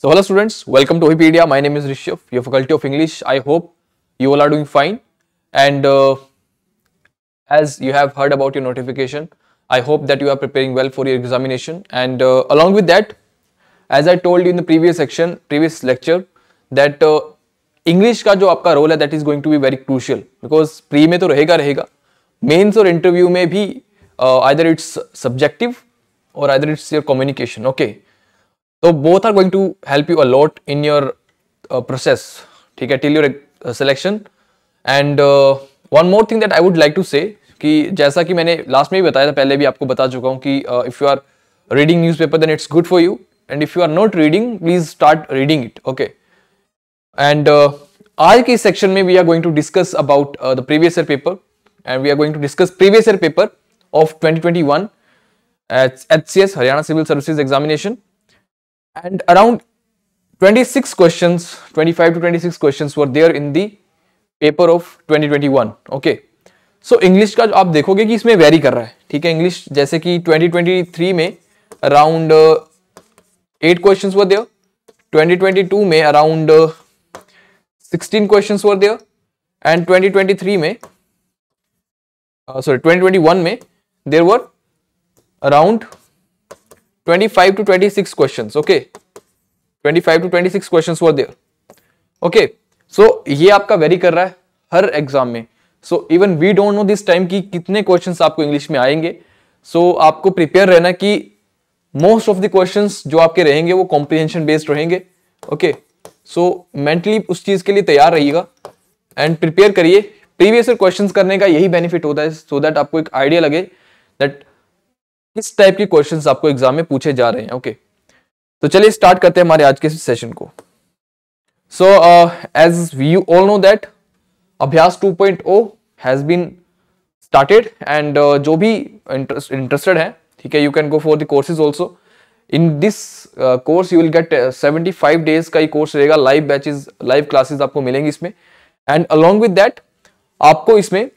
So hello students, welcome to Wikipedia. My name is Rishabh, your faculty of English. I hope you all are doing fine. And uh, as you have heard about your notification, I hope that you are preparing well for your examination. And uh, along with that, as I told you in the previous section, previous lecture, that uh, English ka jo आपका role hai, that is going to be very crucial because pre में to rahega rahega, mains or interview may be uh, either it's subjective or either it's your communication. Okay. So both are going to help you a lot in your uh, process, ठीक है, till your uh, selection. And uh, one more thing that I would like to say कि जैसा कि मैंने last में भी बताया था पहले भी आपको बता चुका हूँ कि if you are reading newspaper then it's good for you and if you are not reading please start reading it okay and आज के सेक्शन में we are going to discuss about the previous year paper and we are going to discuss previous year paper of 2021 at HCS Haryana Civil Services Examination and around 26 questions 25 to 26 questions were there in the paper of 2021 okay so english ka aap dekhoge ki isme vary kar raha hai hai english jaise ki 2023 mein around uh, 8 questions were there 2022 mein around uh, 16 questions were there and 2023 mein uh, sorry 2021 mein there were around 25 to 26 questions okay 25 to 26 questions were there okay so ये आपका very कर रहा है हर exam में so even we don't know this time कि कितने questions आपको इंग्लिश में आएंगे सो so, आपको प्रिपेयर रहना कि मोस्ट ऑफ द क्वेश्चंस जो आपके रहेंगे वो कॉम्प्रिहेंशन बेस्ड रहेंगे ओके सो मेंटली उस चीज के लिए तैयार रहिएगा एंड प्रिपेयर करिए प्रीवियस ईयर क्वेश्चंस करने का यही बेनिफिट होता है सो so दैट आपको एक आइडिया लगे दैट किस टाइप के क्वेश्चंस आपको एग्जाम में पूछे जा रहे हैं ओके तो चलिए स्टार्ट करते हैं हमारे आज के सेशन को so as we you all know that Abhyas 2.0 point O has been started and जो भी इंटरेस्टेड है ठीक है you can go for the courses also in this course you will get 75 days का ही कोर्स रहेगा लाइव बैचेज लाइव क्लासेस आपको मिलेंगी इसमें एंड अलॉन्ग विद दैट आपको इसमें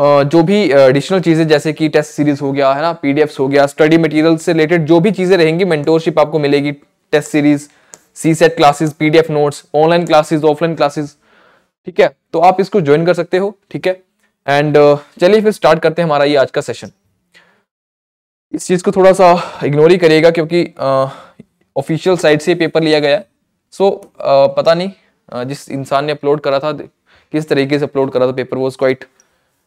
जो भी एडिशनल चीज़ें जैसे कि टेस्ट सीरीज हो गया है ना पी हो गया स्टडी मटेरियल से रिलेटेड जो भी चीज़ें रहेंगी मेंटोरशिप आपको मिलेगी test series CSAT classes P notes online classes offline classes ठीक है तो आप इसको ज्वाइन कर सकते हो ठीक है एंड चलिए फिर स्टार्ट करते हैं हमारा ये आज का सेशन इस चीज़ को थोड़ा सा इग्नोर ही करिएगा क्योंकि ऑफिशियल साइट से पेपर लिया गया है सो so, पता नहीं जिस इंसान ने अपलोड करा था किस तरीके से अपलोड करा था पेपर वो क्वाइट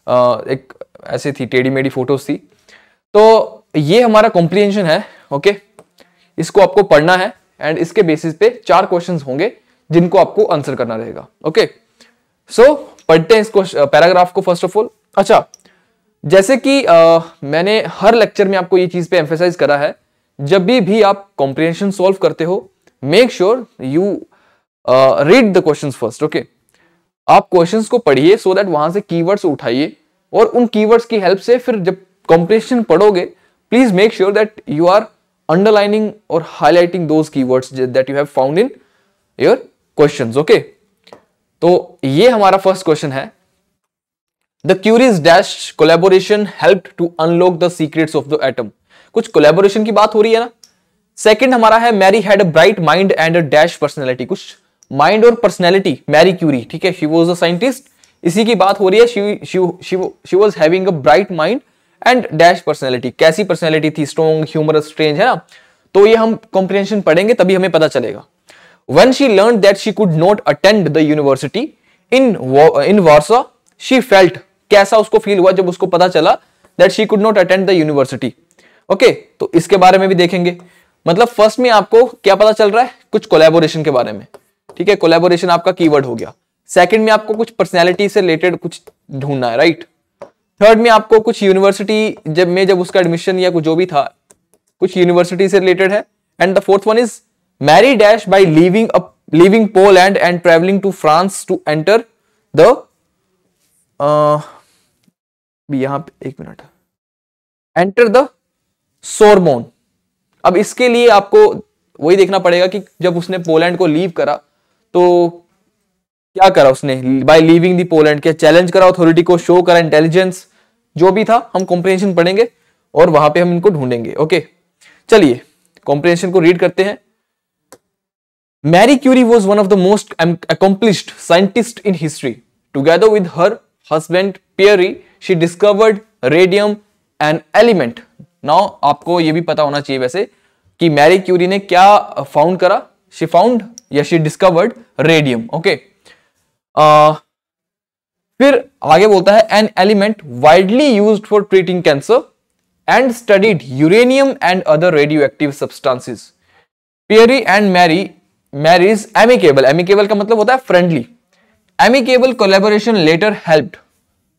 एक ऐसे थी टेढ़ी मेढ़ी फोटोज थी तो ये हमारा कॉम्प्रीहेंशन है ओके इसको आपको पढ़ना है एंड इसके बेसिस पे चार क्वेश्चन होंगे जिनको आपको आंसर करना रहेगा ओके सो so, पढ़ते हैं इसको पैराग्राफ को फर्स्ट ऑफ ऑल अच्छा जैसे कि आ, मैंने हर लेक्चर में आपको ये चीज पे एम्फेसाइज करा है जब भी भी आप कॉम्प्रिहेंशन सॉल्व करते हो make sure you read the questions first okay आप क्वेश्चंस को पढ़िए सो दैट वहां से कीवर्ड्स उठाइए और उन कीवर्ड्स की हेल्प से फिर जब कॉम्पिटिशन पढ़ोगे please make sure that you are underlining और highlighting those keywords that you have found in your questions okay तो ये हमारा फर्स्ट क्वेश्चन है the Curies dash collaboration help to unlock the secrets of the atom कुछ collaboration की बात हो रही है ना सेकंड हमारा है Marie had a bright mind and a dash personality कुछ माइंड और पर्सनैलिटी मैरी क्यूरी ठीक है शी वॉज अ साइंटिस्ट इसी की बात हो रही है she was having a bright mind and dash personality कैसी पर्सनैलिटी थी स्ट्रॉन्ग ह्यूमरस स्ट्रेंज है ना तो ये हम कॉम्प्रिहेंशन पढ़ेंगे तभी हमें पता चलेगा when she learn that she could not attend the university in in Warsaw she felt कैसा उसको फील हुआ जब उसको पता चला that she could not attend the university okay तो इसके बारे में भी देखेंगे मतलब फर्स्ट में आपको क्या पता चल रहा है कुछ कोलेबोरेशन के बारे में ठीक है कोलेबोरेशन आपका कीवर्ड हो गया सेकंड में आपको कुछ पर्सनैलिटी से रिलेटेड कुछ ढूंढना है राइट थर्ड में आपको कुछ यूनिवर्सिटी जब में जब उसका एडमिशन या कुछ जो भी था कुछ यूनिवर्सिटी से रिलेटेड है and the fourth one is Marie dash by living living Poland and travelling to France to enter the यहां पे एक मिनट एंटर द सोरमोन अब इसके लिए आपको वही देखना पड़ेगा कि जब उसने पोलैंड को लीव करा तो क्या करा उसने बाय लीविंग दी पोलैंड क्या चैलेंज करा अथॉरिटी को शो करा इंटेलिजेंस जो भी था हम कॉम्प्रिहेंशन पढ़ेंगे और वहां पे हम इनको ढूंढेंगे ओके चलिए कॉम्प्रिहेंशन को रीड करते हैं Marie Curie was one of the most accomplished scientist in history together with her husband Pierre she discovered radium and element now आपको ये भी पता होना चाहिए वैसे कि मैरी क्यूरी ने क्या फाउंड करा शी फाउंड या शी डिस्कवर्ड रेडियम ओके फिर आगे बोलता है an element widely use for treating cancer and studied uranium and other radio active substances Pierre and Marie Marie's amicable amicable का मतलब होता है friendly amicable collaboration later helped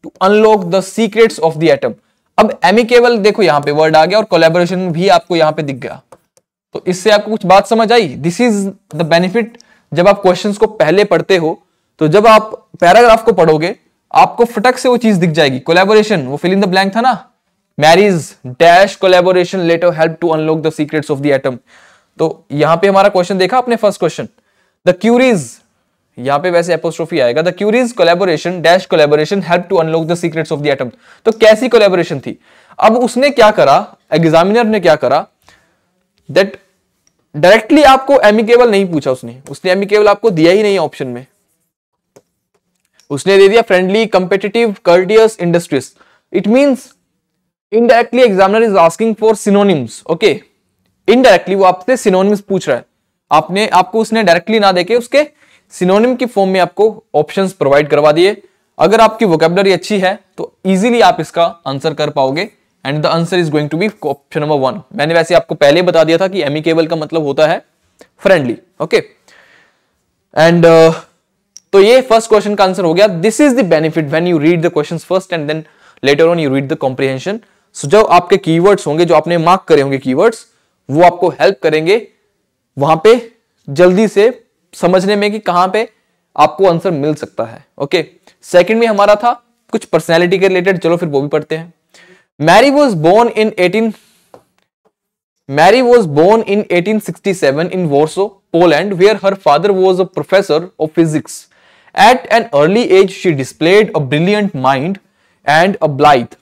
to unlock the secrets of the atom अब amicable देखो यहां पे word आ गया और कोलेबोरेशन भी आपको यहां पे दिख गया तो इससे आपको कुछ बात समझ आई दिस इज द बेनिफिट जब आप क्वेश्चंस को पहले पढ़ते हो तो जब आप पैराग्राफ को पढ़ोगे आपको फटक से वो चीज दिख जाएगी कोलेबोरेशन वो फिल इन द ब्लैंक था ना Marie's dash collaboration later help to unlock the secrets of the atom तो यहां पे हमारा क्वेश्चन देखा आपने फर्स्ट क्वेश्चन द क्यूरीज यहां पे वैसे एपोस्ट्रोफी आएगा the Curies collaboration dash collaboration help to unlock the secrets of the atom तो कैसी कोलेबोरेशन थी अब उसने क्या करा एग्जामिनर ने क्या करा दैट डायरेक्टली आपको एमिकेबल नहीं पूछा उसने उसने एमिकेबल आपको दिया ही नहीं ऑप्शन में उसने दे दिया friendly competitive courteous industrious it means indirectly examiner is asking for synonyms okay indirectly वो आपसे सिनोनिम्स पूछ रहा है आपने आपको उसने डायरेक्टली ना देके उसके सिनोनिम की फॉर्म में आपको ऑप्शन प्रोवाइड करवा दिए अगर आपकी वोकेबलरी अच्छी है तो इजिली आप इसका आंसर कर पाओगे and the answer is going to be option number one मैंने वैसे आपको पहले बता दिया था कि एमिकेबल का मतलब होता है फ्रेंडली ओके एंड तो ये फर्स्ट क्वेश्चन का आंसर हो गया this is the benefit when you read the question first and then later on you read the comprehension so जो आपके कीवर्ड्स होंगे जो आपने मार्क करे होंगे कीवर्ड्स वो आपको हेल्प करेंगे वहां पे जल्दी से समझने में कि कहां पे आपको आंसर मिल सकता है ओके okay? सेकंड में हमारा था कुछ पर्सनैलिटी के रिलेटेड चलो फिर वो भी पढ़ते हैं Marie was born in eighteen Marie was born in 1867 in Warsaw Poland where her father was a professor of physics at an early age she displayed a brilliant mind and a blithe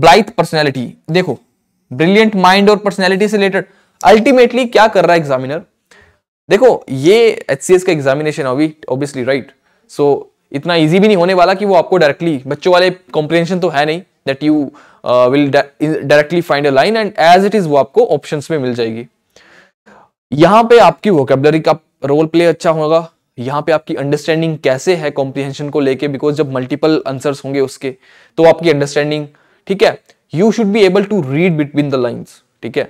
blithe personality देखो brilliant mind और personality से related ultimately क्या कर रहा है examiner देखो ये H C S का एग्जामिनेशन अभी ऑब्वियसली राइट सो इतना ईजी भी नहीं होने वाला कि वो आपको डायरेक्टली बच्चों वाले कॉम्प्रिहेंशन तो है नहीं that you will directly find a line and as it is वो आपको ऑप्शन में मिल जाएगी यहां पे आपकी वोकेबलरी का रोल प्ले अच्छा होगा यहाँ पे आपकी अंडरस्टैंडिंग कैसे है कॉम्प्रीहेंशन को लेके बिकॉज जब मल्टीपल आंसर्स होंगे उसके तो आपकी अंडरस्टैंडिंग ठीक है you should be able to read between the lines ठीक है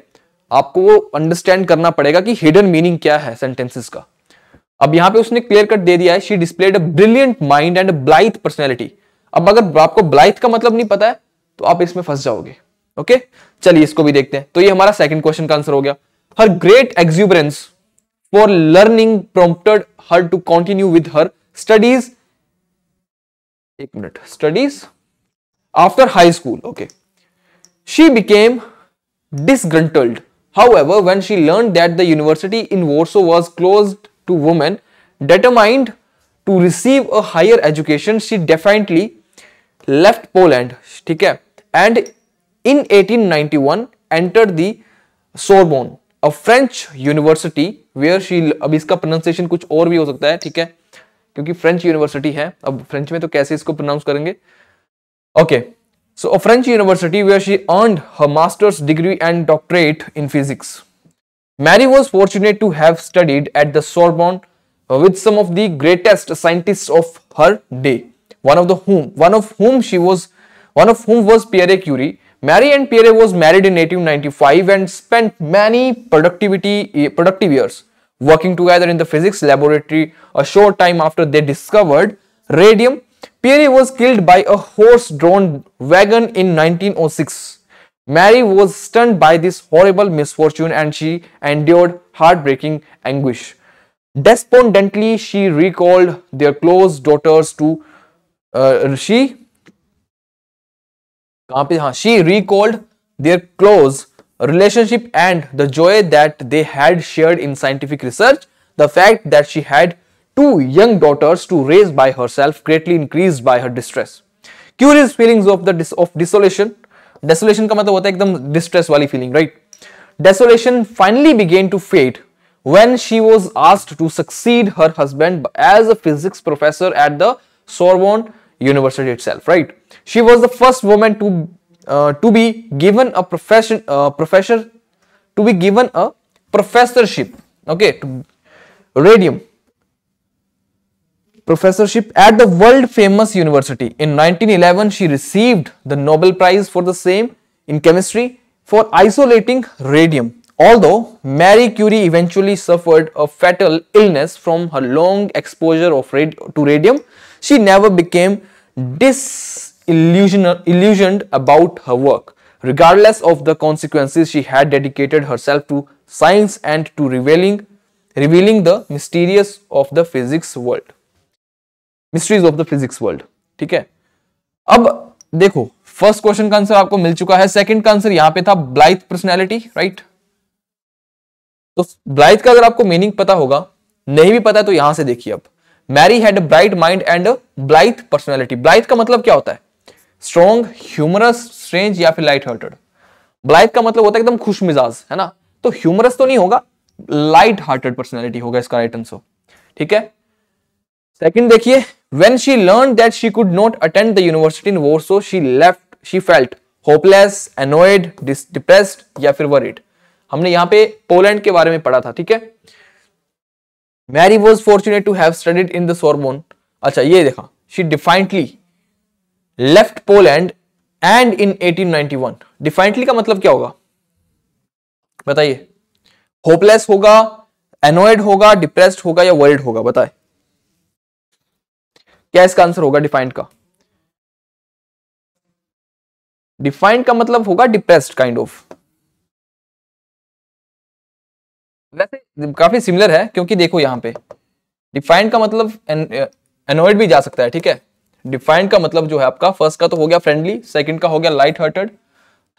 आपको वो अंडरस्टैंड करना पड़ेगा कि हिडन मीनिंग क्या है सेंटेंसेस का अब यहां पे उसने क्लियर कट दे दिया है she displayed a brilliant mind and blithe personality अब अगर आपको ब्लाइथ का मतलब नहीं पता है तो आप इसमें फंस जाओगे ओके चलिए इसको भी देखते हैं तो ये हमारा सेकंड क्वेश्चन का आंसर हो गया her great exuberance for learning prompted her to continue with her studies एक minute studies after high school okay she became disgruntled however when she learn that the university in Warsaw was close to women determined to receive a higher education she definitely left Poland ठीक है and in 1891 entered the Sorbonne, a French university where she अब इसका pronunciation कुछ और भी हो सकता है ठीक है क्योंकि French university है अब French में तो कैसे इसको pronounce करेंगे Okay, so a French university where she earned her master's degree and doctorate in physics. Mary was fortunate to have studied at the Sorbonne with some of the greatest scientists of her day, one of the whom one of whom she was one of whom was Pierre Curie. Marie and Pierre was married in 1895 and spent many productivity, eh, productive years working together in the physics laboratory. A short time after they discovered radium, Pierre was killed by a horse-drawn wagon in 1906. Mary was stunned by this horrible misfortune and she endured heartbreaking anguish. Despondently, she recalled their close daughters to uh, she कहां पे हाँ she recalled relationship and the joy that they had shared in scientific research, the fact that she had two young daughters to raise by herself greatly increased by her distress. Curious feelings of the of desolation. Desolation का मतलब होता है एकदम distress वाली feeling, right? Desolation finally began to fade when she was asked to succeed her husband as a physics professor at the Sorbonne university itself, right? She was the first woman to uh, to be given a profession uh, professor to be given a professorship. Okay, to radium professorship at the world famous university. In 1911, she received the Nobel Prize for the same in chemistry for isolating radium. Although Marie Curie eventually suffered a fatal illness from her long exposure of to radium, she never became disillusioned about her work. Regardless of the consequences, she had dedicated herself to science and to revealing, revealing the mysterious of the physics world. mysteries of the physics world. ठीक है अब देखो first question का answer आपको मिल चुका है second का answer यहां पे था ब्लाइथ पर्सनैलिटी राइट तो ब्लाइथ का अगर आपको मीनिंग पता होगा नहीं भी पता तो यहां से देखिए अब Marie had bright mind and blithe personality blithe का मतलब क्या होता है स्ट्रॉन्ग ह्यूमरस स्ट्रेंज या फिर लाइट हार्टेड ब्लाइथ का मतलब होता है एकदम खुश मिजाज है ना तो ह्यूमरस तो नहीं होगा लाइट हार्टेड पर्सनैलिटी होगा इसका राइट आंसर ठीक है सेकेंड देखिए when she learn that she could not attend the university in Warsaw she left she felt hopeless annoyed depressed या फिर वरिड हमने यहां पे पोलैंड के बारे में पढ़ा था ठीक है Marie was fortunate to have studied in the Sorbonne अच्छा ये देखा she definitely left Poland and in 1891 definitely का मतलब क्या होगा बताइए होपलेस होगा एनोइड होगा डिप्रेस्ड होगा या वर्ल्ड होगा बताए क्या इसका आंसर होगा डिफाइंड का डिफाइंड का मतलब होगा डिप्रेस्ड काइंड ऑफ वैसे काफी सिमिलर है क्योंकि देखो यहाँ पे डिफाइंड का मतलब एनोइड भी जा सकता है ठीक है डिफाइंड का मतलब जो है आपका फर्स्ट का तो हो गया फ्रेंडली सेकंड का हो गया लाइट हर्टेड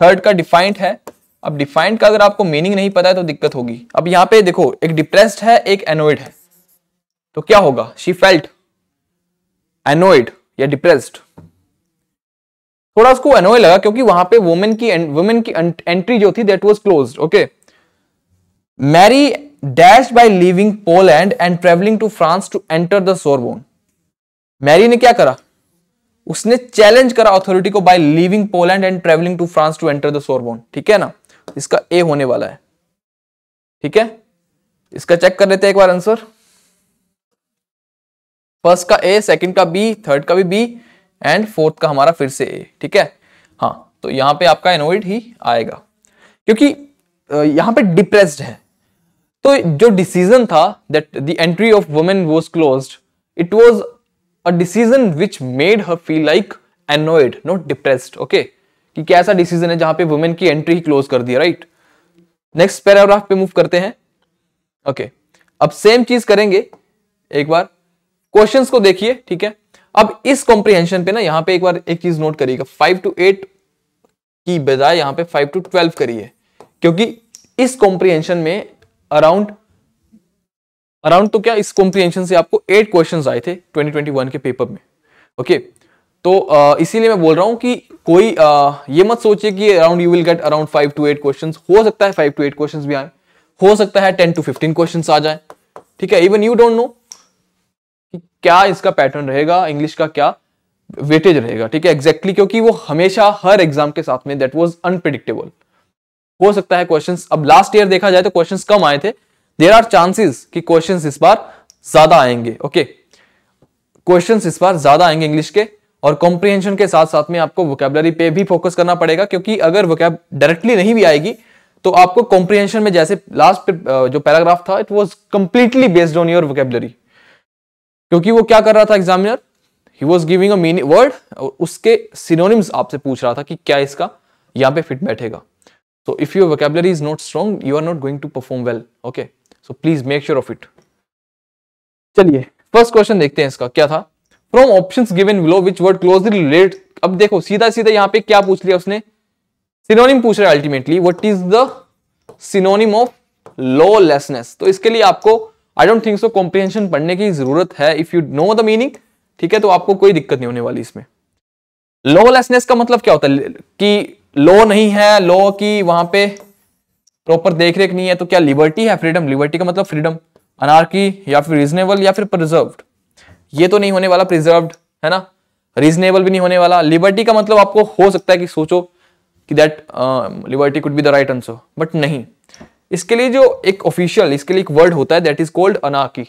थर्ड का डिफाइंड है अब डिफाइंड का अगर आपको मीनिंग नहीं पता है तो दिक्कत होगी अब यहाँ पे देखो एक डिप्रेस्ड है एक एनोइड है तो क्या होगा शी फेल्ट एनोइड या डिप्रेस्ड थोड़ा उसको एनोय लगा क्योंकि वहां पे वुमेन की वुमेन की एंट्री जो थी that was close okay Marie dash by leaving Poland and travelling to France to enter the Sorbonne Marie ने क्या करा उसने चैलेंज करा अथॉरिटी को by leaving Poland and travelling to France to enter the Sorbonne ठीक है ना इसका ए होने वाला है ठीक है इसका चेक कर लेते हैं एक बार आंसर फर्स्ट का ए सेकंड का बी थर्ड का भी बी एंड फोर्थ का हमारा फिर से ए ठीक है हाँ तो यहां पे आपका एनोइड ही आएगा क्योंकि यहां पे डिप्रेस्ड है तो जो डिसीजन था that the entry of women was close it was a decision which made her feel like annoyed not depressed okay कि कैसा डिसीजन है जहां पे वुमेन की एंट्री ही क्लोज कर दी राइट नेक्स्ट पैराग्राफ पे मूव करते हैं ओके okay. अब सेम चीज करेंगे एक बार क्वेश्चन को देखिए ठीक है अब इस कॉम्प्रिहेंशन पे ना यहां पे एक बार एक चीज नोट करिएगा फाइव टू एट की बजाय यहां पे फाइव टू ट्वेल्व करिए क्योंकि इस कॉम्प्रिहेंशन में अराउंड अराउंड तो क्या इस कॉम्प्रीहेंशन से आपको एट क्वेश्चंस आए थे 2021 के पेपर में ओके तो इसीलिए मैं बोल रहा हूं कि कोई आ, ये मत सोचिए कि around you will get around five to eight question हो सकता है फाइव टू एट क्वेश्चन भी आए हो सकता है टेन टू फिफ्टीन क्वेश्चन आ जाए ठीक है इवन यू डोंट नो कि क्या इसका पैटर्न रहेगा इंग्लिश का क्या वेटेज रहेगा ठीक है एग्जैक्टली exactly, क्योंकि वो हमेशा हर एग्जाम के साथ में दैट वॉज अनप्रिडिक्टेबल हो सकता है क्वेश्चन अब लास्ट ईयर देखा जाए तो क्वेश्चन कम आए थे देर आर चांसेस कि क्वेश्चन इस बार ज्यादा आएंगे ओके क्वेश्चन इस बार ज्यादा आएंगे इंग्लिश के और कॉम्प्रीहेंशन के साथ साथ में आपको वोकेबलरी पे भी फोकस करना पड़ेगा क्योंकि अगर वोकेब डायरेक्टली नहीं भी आएगी तो आपको कॉम्प्रिहेंशन में जैसे लास्ट जो पैराग्राफ था it was completely based on your vocabulary क्योंकि वो क्या कर रहा था examiner he was giving a meaning word और उसके सिनोनिम्स आपसे पूछ रहा था कि क्या इसका यहां पे फिट बैठेगा So if your vocabulary is not strong, you are not going to perform well. Okay. So please make sure of it. चलिए फर्स्ट क्वेश्चन देखते हैं इसका क्या था from option given below which word closely relate अब देखो सीधा सीधा यहाँ पे क्या पूछ लिया उसने सिनोनिम पूछ रहा है ultimately what is the synonym of lawlessness तो इसके लिए आपको I don't think so comprehension पढ़ने की जरूरत है if you know the meaning ठीक है तो आपको कोई दिक्कत नहीं होने वाली इसमें लॉलेसनेस का मतलब क्या होता है कि लॉ नहीं है लॉ की वहां पे प्रॉपर देख रेख नहीं है तो क्या लिबर्टी है फ्रीडम लिबर्टी का मतलब फ्रीडम अनार्की या फिर रीजनेबल या फिर प्रिजर्व ये तो नहीं होने वाला प्रिजर्व है ना रीजनेबल भी नहीं होने वाला लिबर्टी का मतलब आपको हो सकता है कि सोचो कि that liberty could be the right answer but नहीं इसके लिए जो एक ऑफिशियल इसके लिए एक वर्ड होता है दैट इज कोल्ड अनाकी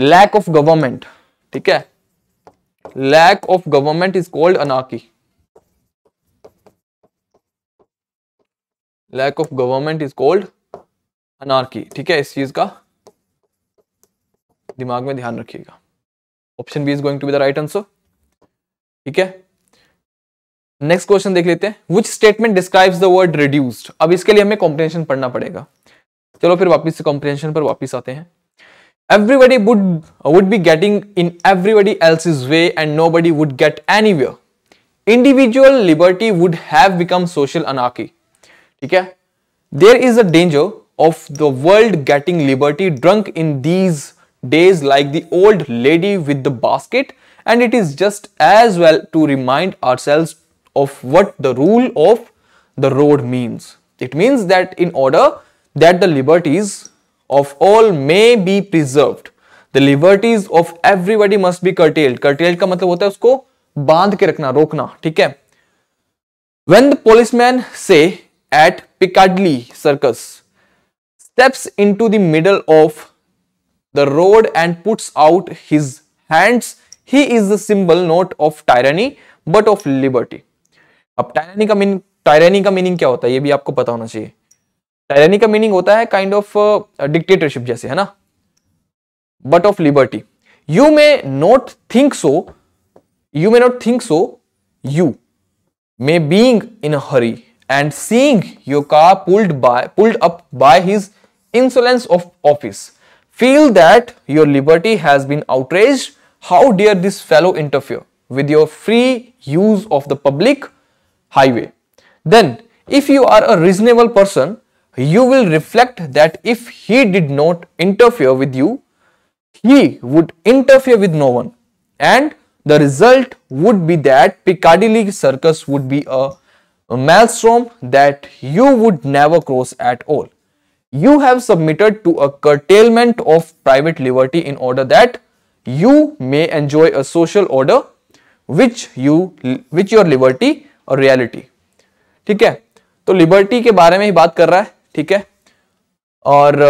लैक ऑफ गवर्नमेंट ठीक है lack of government is called अनाकी lack of government is called anarchy ठीक है इस चीज का दिमाग में ध्यान रखिएगा option B is going to be the right answer ठीक है नेक्स्ट क्वेश्चन देख लेते हैं which statement describes the word reduced अब इसके लिए हमें कॉम्प्रिहेंशन पढ़ना पड़ेगा चलो फिर वापस से कॉम्प्रिहेंशन पर वापस आते हैं everybody would everybody would would be getting in everybody else's way and nobody would get anywhere individual liberty would have become social अनाकी There is a danger of the world getting liberty drunk in these days like the old lady with the basket and it is just as well to remind ourselves of what the rule of the road means. It means that in order that the liberties of all may be preserved, the liberties of everybody must be curtailed. Curtailed का मतलब होता है उसको बांध के रखना, रोकना, ठीक है? When the policemen say at Piccadilly Circus steps into the middle of the road and puts out his hands he is the symbol not of tyranny but of liberty अब टायरनी का meaning tyranny का meaning क्या होता है ये भी आपको पता होना चाहिए टायरनी का मीनिंग होता है काइंड ऑफ डिक्टेटरशिप जैसे है ना but of liberty you may not think so you may not think so you may being in hurry and seeing your car pulled by pulled up by his insolence of office feel that your liberty has been outraged how dare this fellow interfere with your free use of the public highway then if you are a reasonable person you will reflect that if he did not interfere with you he would interfere with no one and the result would be that piccadilly circus would be a maelstrom that you would never cross at all. You have submitted to a curtailment of private liberty in order that you may enjoy a social order which you which your liberty a reality. ठीक है तो liberty के बारे में ही बात कर रहा है ठीक है और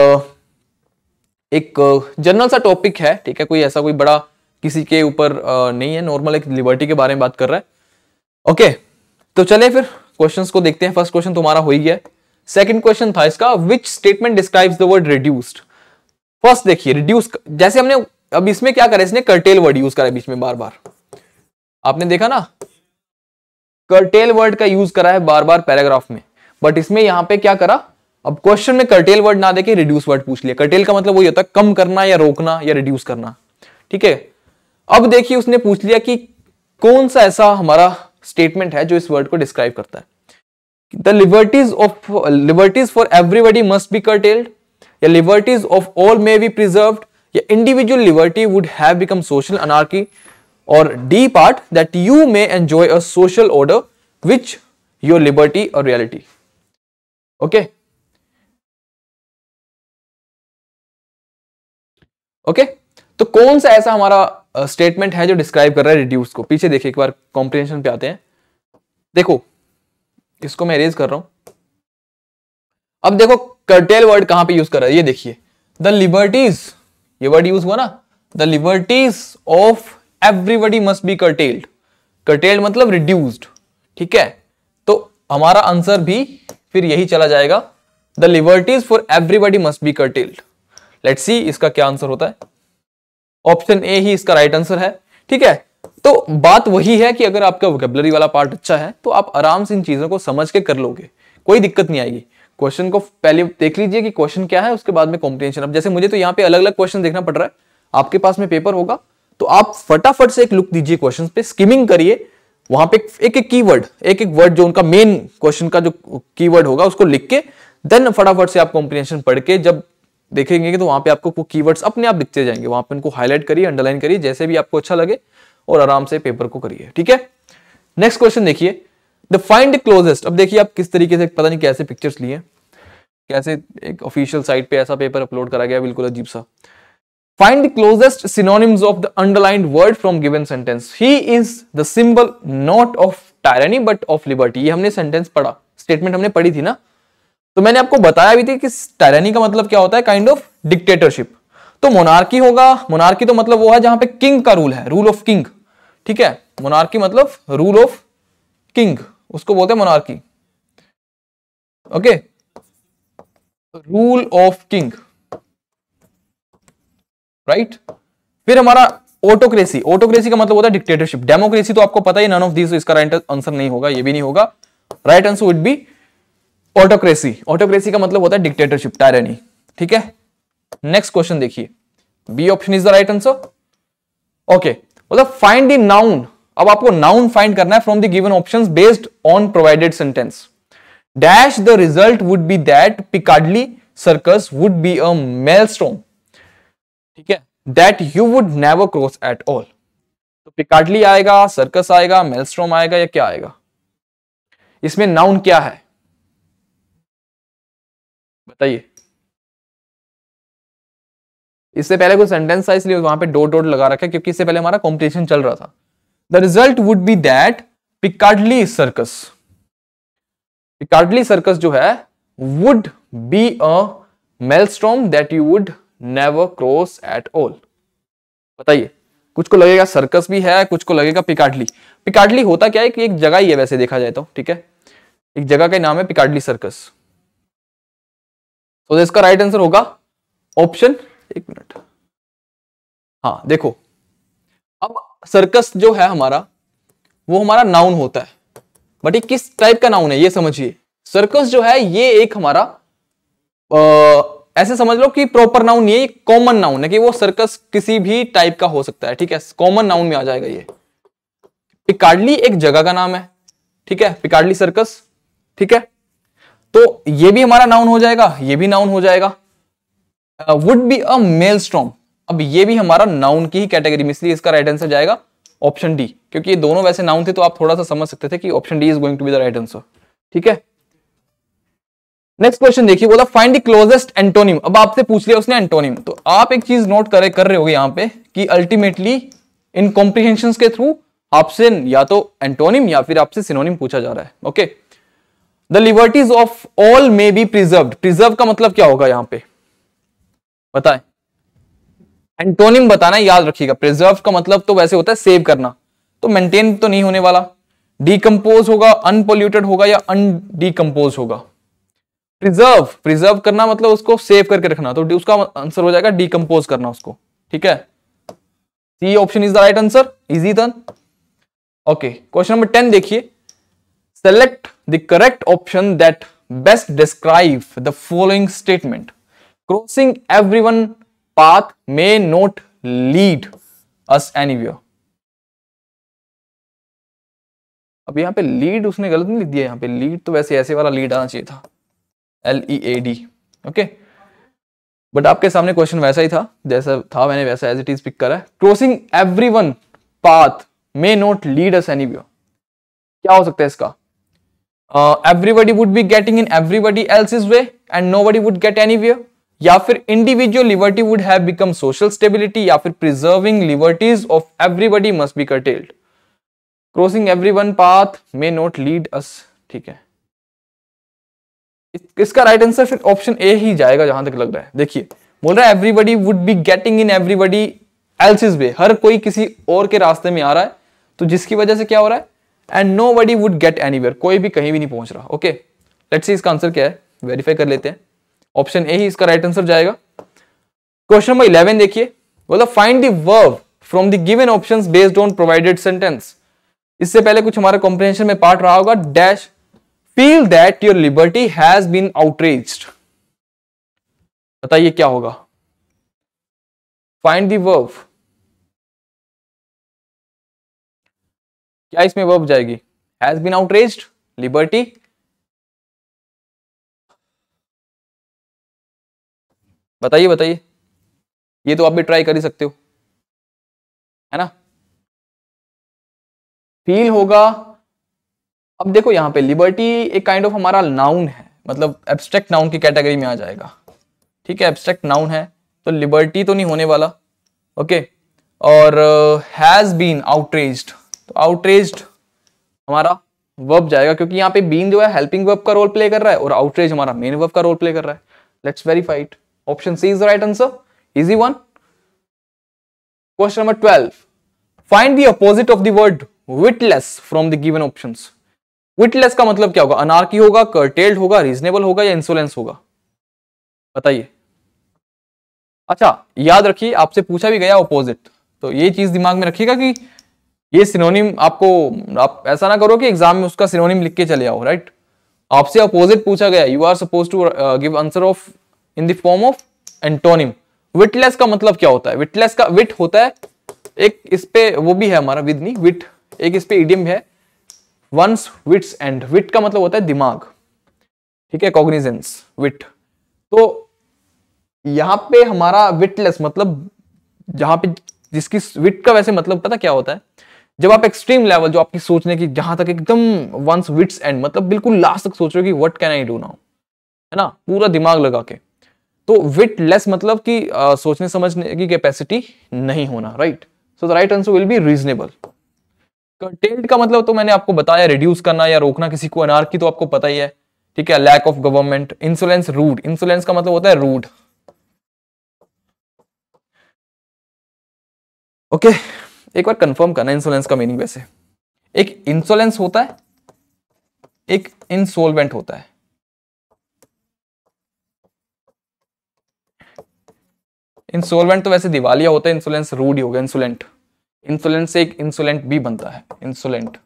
एक जनरल सा टॉपिक है ठीक है कोई ऐसा कोई बड़ा किसी के ऊपर नहीं है नॉर्मल एक लिबर्टी के बारे में बात कर रहा है ओके तो चले फिर क्वेश्चंस को देखते हैं फर्स्ट क्वेश्चन तुम्हारा हो ही गया सेकंड क्वेश्चन था इसका which statement describes the word reduced first देखिए रिड्यूस जैसे हमने अब इसमें क्या करा इसने कर्टेल वर्ड यूज करा बीच में बार बार आपने देखा ना कर्टेल वर्ड का यूज करा है बार बार पैराग्राफ में बट इसमें यहां पे क्या करा अब क्वेश्चन में कर्टेल वर्ड ना देखे रिड्यूस वर्ड पूछ लिया कर्टेल का मतलब वही होता है कम करना या रोकना या रिड्यूस करना ठीक है अब देखिए उसने पूछ लिया कि कौन सा ऐसा हमारा स्टेटमेंट है जो इस वर्ड को डिस्क्राइब करता है the liberties of liberties for everybody must be curtailed या liberties of all may be preserve या individual liberty would have become social anarchy और the part that you may enjoy a social order which your liberty और reality okay okay तो कौन सा ऐसा हमारा statement है जो डिस्क्राइब कर रहा है रिड्यूस को पीछे देखिए एक बार कॉम्प्रिहेंशन पे आते हैं देखो इसको मैं अरेज कर रहा हूं अब देखो कर्टेल वर्ड कहां पे यूज कर रहा है ये देखिए द लिबर्टीज ये वर्ड यूज हुआ ना the liberties of everybody must be curtailed curtailed मतलब रिड्यूस्ड ठीक है तो हमारा आंसर भी फिर यही चला जाएगा the liberties for everybody must be curtailed let's see इसका क्या आंसर होता है ऑप्शन ए ही इसका राइट आंसर है ठीक है तो बात वही है कि अगर आपका वोकेबलरी वाला पार्ट अच्छा है तो आप आराम से इन चीजों को समझ के कर लोगे कोई दिक्कत नहीं आएगी क्वेश्चन को पहले देख लीजिए कि क्वेश्चन क्या है उसके बाद में कॉम्पिटेशन अब जैसे मुझे तो यहाँ पे अलग अलग क्वेश्चन देखना पड़ रहा है आपके पास में पेपर होगा तो आप फटाफट से एक लुक दीजिए क्वेश्चन पे स्किमिंग करिए वहां पे एक एक कीवर्ड एक एक वर्ड जो उनका मेन क्वेश्चन का जो कीवर्ड होगा उसको लिख के देन फटाफट से आप कॉम्पिनेशन पढ़ के जब देखेंगे कि तो वहां पे आपको कुछ कीवर्ड्स अपने आप दिखते जाएंगे वहां पे उनको हाईलाइट करिए अंडरलाइन करिए जैसे भी आपको अच्छा लगे और आराम से पेपर को करिए ठीक है नेक्स्ट क्वेश्चन देखिए द फाइंड क्लोजेस्ट अब देखिए आप किस तरीके से पता नहीं कैसे पिक्चर्स लिए कैसे एक ऑफिशियल साइट पे ऐसा पेपर अपलोड करा गया बिल्कुल अजीब सा find closest synonyms of the underlined word from given sentence he is the symbol not of tyranny but of liberty ये हमने सेंटेंस पढ़ा स्टेटमेंट हमने पढ़ी थी ना तो मैंने आपको बताया भी थी कि टायरानी का मतलब क्या होता है काइंड ऑफ डिक्टेटरशिप तो मोनार्की होगा मोनार्की तो मतलब वो है जहां पे किंग का रूल है रूल ऑफ किंग ठीक है मोनार्की मतलब रूल ऑफ किंग उसको बोलते हैं monarchy okay rule of king right फिर हमारा ऑटोक्रेसी ऑटोक्रेसी का मतलब होता है डिक्टेटरशिप डेमोक्रेसी तो आपको पता ही नन ऑफ दिस इसका राइट आंसर नहीं होगा ये भी नहीं होगा right answer would be autocracy autocracy का मतलब होता है डिक्टेटरशिप टायरनी ठीक है नेक्स्ट क्वेश्चन देखिए B option is the right answer okay मतलब फाइंड द नाउन अब आपको नाउन फाइंड करना है from the given options based on provided sentence dash the result would be that Piccadilly Circus would be अ मेलस्टोम ठीक है that you would never cross at all तो Piccadilly आएगा Circus आएगा maelstrom आएगा या क्या आएगा इसमें नाउन क्या है बताइए इससे पहले कुछ सेंटेंस था इसलिए वहां पे डोट डोट लगा रखा है क्योंकि इससे पहले हमारा कॉम्पिटिशन चल रहा था the result would be that Piccadilly Circus Piccadilly Circus जो है would be a maelstrom that you would never cross at all बताइए कुछ को लगेगा सर्कस भी है कुछ को लगेगा पिकार्डली पिकार्डली होता क्या है कि एक जगह ही है वैसे देखा जाए तो ठीक है एक जगह का नाम है पिकार्डली सर्कस तो इसका राइट आंसर होगा ऑप्शन एक मिनट हाँ देखो अब सर्कस जो है हमारा वो हमारा नाउन होता है बट ये किस टाइप का नाउन है ये समझिए सर्कस जो है ये एक हमारा आ, ऐसे समझ लो कि प्रॉपर नाउन ये कॉमन नाउन है कि वो सर्कस किसी भी टाइप का हो सकता है ठीक है कॉमन नाउन में आ जाएगा ये पिकार्डली एक जगह का नाम है ठीक है पिकार्डली सर्कस ठीक है तो ये भी हमारा नाउन हो जाएगा ये भी नाउन हो जाएगा would be a maelstrom अब ये भी हमारा नाउन की ही कैटेगरी में इसलिए इसका राइट आंसर जाएगा ऑप्शन डी क्योंकि ये दोनों वैसे नाउन थे तो आप थोड़ा सा समझ सकते थे कि option D is going to be the right answer ठीक है नेक्स्ट क्वेश्चन देखिए बोला फाइंड द क्लोजेस्ट एंटोनिम अब आपसे पूछ लिया उसने एंटोनिम तो आप एक चीज नोट करे कर रहे हो यहां पे कि अल्टीमेटली इन कॉम्प्रीहेंशन के थ्रू आपसे या तो एंटोनिम या फिर आपसे सिनोनिम पूछा जा रहा है okay okay? The liberties of all may be preserve preserve का मतलब क्या होगा यहां पे बताए एंटोनिम बताना याद रखिएगा प्रिजर्व का मतलब तो वैसे होता है सेव करना तो मेंटेन तो नहीं होने वाला डीकम्पोज होगा अनपोल्यूटेड होगा या अनडिकम्पोज होगा प्रिजर्व प्रिजर्व करना मतलब उसको सेव करके रखना तो उसका आंसर हो जाएगा डीकंपोज करना उसको ठीक है C option is the right answer easy then okay question number ten देखिए select the correct option that best describe the following statement. Crossing everyone path may not lead us anywhere. अब यहाँ पे lead उसने गलत नहीं लिख दिया यहाँ पे लीड तो वैसे ऐसे वाला लीड आना चाहिए था L E A D okay but आपके सामने क्वेश्चन वैसा ही था जैसा था मैंने वैसा एज इट इज पिक करा crossing every one path may not lead us any क्या हो सकता है इसका uh, everybody would be getting in everybody else's way and nobody would get anywhere या फिर individual liberty would have become social stability या फिर preserving liberties of everybody must be curtailed crossing every one path may not lead us ठीक है इसका right answer फिर option A ही जाएगा जहां तक लग रहा है देखिए बोल रहा है everybody would be getting in everybody else is way हर कोई किसी और के रास्ते में आ रहा है तो जिसकी वजह से क्या हो रहा है and nobody would get any कोई भी कहीं भी नहीं पहुंच रहा ओके लेट्स इसका आंसर क्या है वेरीफाई कर लेते हैं ऑप्शन ए ही इसका राइट आंसर जाएगा क्वेश्चन नंबर इलेवन देखिए बोला find the verb from the given option based on provided sentence इससे पहले कुछ हमारा कॉम्प्रिहेंशन में पार्ट रहा होगा dash feel that your liberty has been outreach बताइए क्या होगा फाइंड दी वर्ब क्या इसमें वर्ब जाएगी हैज बीन आउटरेज लिबर्टी बताइए बताइए ये तो आप भी ट्राई कर ही सकते हो है ना फील होगा अब देखो यहां पे लिबर्टी एक काइंड ऑफ हमारा नाउन है मतलब एब्स्ट्रैक्ट नाउन की कैटेगरी में आ जाएगा ठीक है एब्स्ट्रैक्ट नाउन है तो लिबर्टी तो नहीं होने वाला ओके और हैज़ बीन आउटरेज्ड आउटरेज हमारा वर्ब जाएगा क्योंकि यहाँ पे बीन जो है हेल्पिंग वर्ब का रोल प्ले कर रहा है और आउटरेज हमारा मेन वर्ब का रोल प्ले कर रहा है let's verified option C is right answer easy one question number twelve find the opposite of the word witless from the given option witless का मतलब क्या होगा अनार्की होगा कर्टेल्ड होगा रीजनेबल होगा या इंसोलेंस होगा बताइए अच्छा याद रखिए आपसे पूछा भी गया ऑपोजिट तो ये चीज दिमाग में रखिएगा कि ये सिनोनिम आपको आप ऐसा ना करो कि एग्जाम में उसका सिनोनिम लिख के चले आओ राइट आपसे अपोजिट पूछा गया you are suppose to give answer of in the form of antonym witless का मतलब क्या होता है विटलेस का विट होता है एक इस पे वो भी है हमारा विद नहीं विट एक इस पे इडियम है वंस विट्स एंड विट का मतलब होता है दिमाग ठीक है कॉग्निजेंस विट तो यहां पे हमारा विटलेस मतलब जहां पे जिसकी विट का वैसे मतलब पता क्या होता है जब आप एक्सट्रीम लेवल जो आपकी सोचने की जहां तक एकदम वंस विट्स एंड मतलब बिल्कुल लास्ट तक सोच रहे हो कि what can I do now है ना पूरा दिमाग लगा के तो विट लेस मतलब कि आ, सोचने समझने की कैपेसिटी नहीं होना right so the right answer will be reasonable content का मतलब तो मैंने आपको बताया रिड्यूस करना या रोकना किसी को अनार की तो आपको पता ही है ठीक है lack of government insolence rude insolence का मतलब होता है रूड ओके okay. एक बार कंफर्म करना इंसोलेंस का मीनिंग वैसे एक इंसोलेंस होता है एक इंसोलवेंट होता है इंसोलवेंट तो वैसे दिवालिया होता है इंसोलेंस रूड ही होगा इंसुलेंट इंसुलेंस से एक इंसुलेंट भी बनता है इंसुलेंट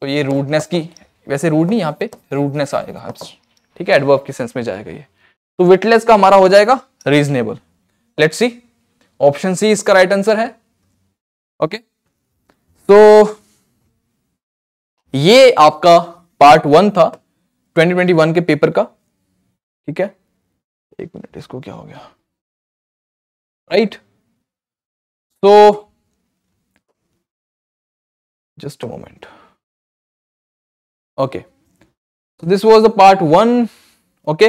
तो ये रूडनेस की वैसे रूड नहीं यहां पे रूडनेस आएगा ठीक है एडवर्ब के सेंस में जाएगा ये तो विटलेस का हमारा हो जाएगा reasonable let's see option C इसका राइट आंसर है ओके तो ये आपका पार्ट वन था 2021 के पेपर का ठीक है एक मिनट इसको क्या हो गया राइट तो just a moment okay this was the part one okay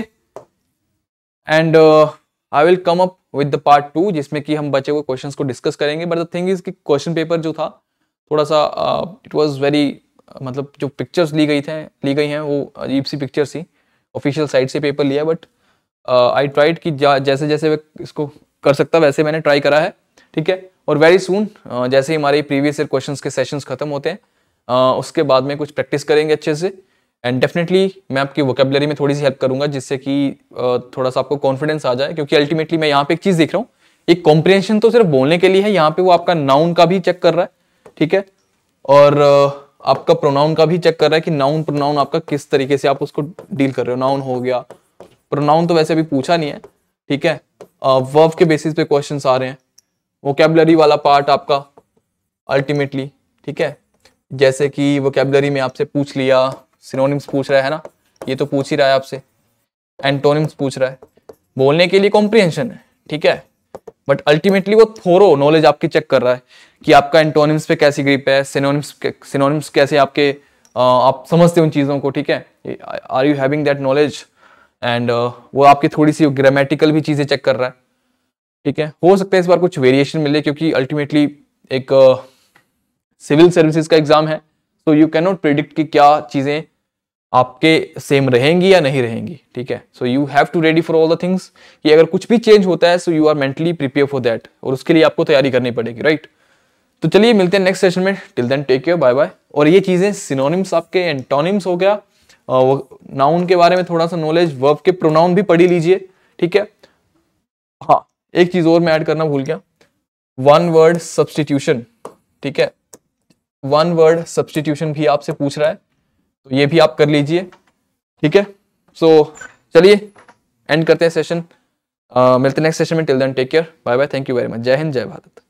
and uh, I will come up with the part two जिसमें कि हम बचे हुए क्वेश्चन को डिस्कस करेंगे बट द थिंग इज कि क्वेश्चन पेपर जो था थोड़ा सा इट वॉज वेरी मतलब जो पिक्चर्स ली गई थे ली गई हैं वो अजीब सी पिक्चर्स थी ऑफिशियल साइट से पेपर लिया बट आई ट्राइड कि जैसे जैसे वे इसको कर सकता वैसे मैंने ट्राई करा है ठीक है और वेरी सुन uh, जैसे ही हमारे प्रीवियस ईयर क्वेश्चन के सेशंस खत्म होते हैं uh, उसके बाद में कुछ प्रैक्टिस करेंगे अच्छे से एंड डेफिनेटली मैं आपकी वोकेबलरी में थोड़ी सी हेल्प करूंगा जिससे कि थोड़ा सा आपको कॉन्फिडेंस आ जाए क्योंकि अल्टीमेटली मैं यहाँ पे एक चीज़ देख रहा हूँ एक कॉम्प्रिहेंशन तो सिर्फ बोलने के लिए है यहाँ पे वो आपका नाउन का भी चेक कर रहा है ठीक है और आपका प्रोनाउन का भी चेक कर रहा है कि नाउन प्रोनाउन आपका किस तरीके से आप उसको डील कर रहे हो नाउन हो गया प्रोनाउन तो वैसे अभी पूछा नहीं है ठीक है वर्व के बेसिस पे क्वेश्चन आ रहे हैं वोकेबलरी वाला पार्ट आपका अल्टीमेटली ठीक है जैसे कि वोकेबलरी में आपसे पूछ लिया सिनोनिम्स पूछ रहा है ना ये तो पूछ ही रहा है आपसे एंटोनिम्स पूछ रहा है बोलने के लिए कॉम्प्रिहेंशन है ठीक है बट अल्टीमेटली वो थोरो नॉलेज आपकी चेक कर रहा है कि आपका एंटोनिम्स पे कैसी ग्रिप है सिनोनिम्स सिनोनिम्स कैसे आपके आप समझते उन चीज़ों को ठीक है are you having that knowledge and वो आपकी थोड़ी सी ग्रामेटिकल भी चीज़ें चेक कर रहा है ठीक है हो सकता है इस बार कुछ वेरिएशन मिले क्योंकि अल्टीमेटली एक सिविल uh, सर्विसेज का एग्ज़ाम है so you can not predict कि क्या चीज़ें आपके सेम रहेंगी या नहीं रहेंगी ठीक है so you have to ready for all the things कि अगर कुछ भी चेंज होता है so you are mentally prepare for that और उसके लिए आपको तैयारी करनी पड़ेगी राइट तो चलिए मिलते हैं नेक्स्ट सेशन में till then take care bye bye और ये चीज़ें सिनोनिम्स आपके एंटोनिम्स हो गया नाउन के बारे में थोड़ा सा नॉलेज वर्ब के प्रोनाउन भी पढ़ी लीजिए ठीक है हाँ एक चीज़ और मैं ऐड करना भूल गया वन वर्ड सब्सटीट्यूशन ठीक है वन वर्ड सब्सटीट्यूशन भी आपसे पूछ रहा है तो ये भी आप कर लीजिए ठीक है सो चलिए एंड करते हैं सेशन uh, मिलते नेक्स्ट सेशन में till then take care bye bye thank you very much जय हिंद जय भारत